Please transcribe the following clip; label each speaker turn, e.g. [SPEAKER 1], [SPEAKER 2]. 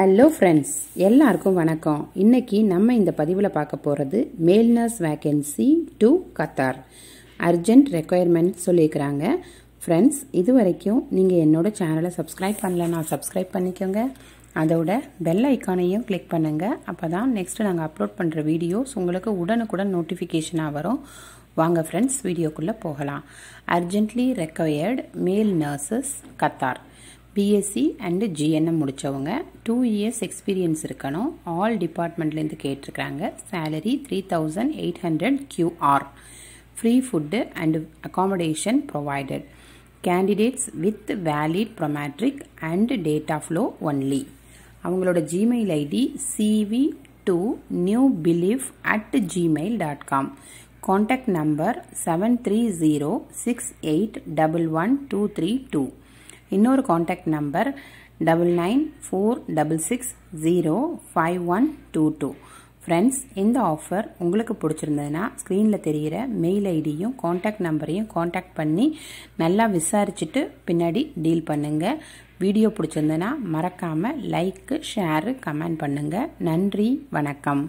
[SPEAKER 1] hello friends எல்லாருக்கும் வணக்கம் இன்றைக்கி நம்ம இந்த பதிவில் பார்க்க போகிறது male nurse vacancy to Qatar urgent requirement சொல்லியிருக்கிறாங்க ஃப்ரெண்ட்ஸ் இது வரைக்கும் நீங்கள் என்னோடய சேனலை சப்ஸ்கிரைப் பண்ணலன்னா சப்ஸ்கிரைப் பண்ணிக்கோங்க அதோட பெல் ஐக்கானையும் கிளிக் பண்ணுங்கள் அப்போ தான் நெக்ஸ்ட்டு நாங்கள் அப்லோட் பண்ணுற வீடியோஸ் உங்களுக்கு உடனுக்குடன் நோட்டிஃபிகேஷனாக வரும் வாங்க ஃப்ரெண்ட்ஸ் வீடியோக்குள்ளே போகலாம் urgently required male nurses Qatar BSc and GNM முடித்தவங்க டூ இயர்ஸ் எக்ஸ்பீரியன்ஸ் இருக்கணும் ஆல் டிபார்ட்மெண்ட்லேருந்து கேட்டிருக்கிறாங்க salary three thousand eight hundred QR free food and accommodation provided candidates with valid Prometric and data flow only அவங்களோட Gmail ID CV to new belief at Gmail dot com contact number seven three zero six eight double one two three two இன்னொரு contact number double nine four double six zero five one two டூ friends இந்த offer உங்களுக்கு பிடிச்சிருந்ததுன்னா ஸ்க்ரீனில் தெரிகிற mail ஐடியும் contact நம்பரையும் contact பண்ணி நல்லா விசாரிச்சுட்டு பின்னாடி டீல் பண்ணுங்கள் வீடியோ பிடிச்சிருந்ததுன்னா மறக்காமல் லைக்கு ஷேரு கமெண்ட் பண்ணுங்கள் நன்றி வணக்கம்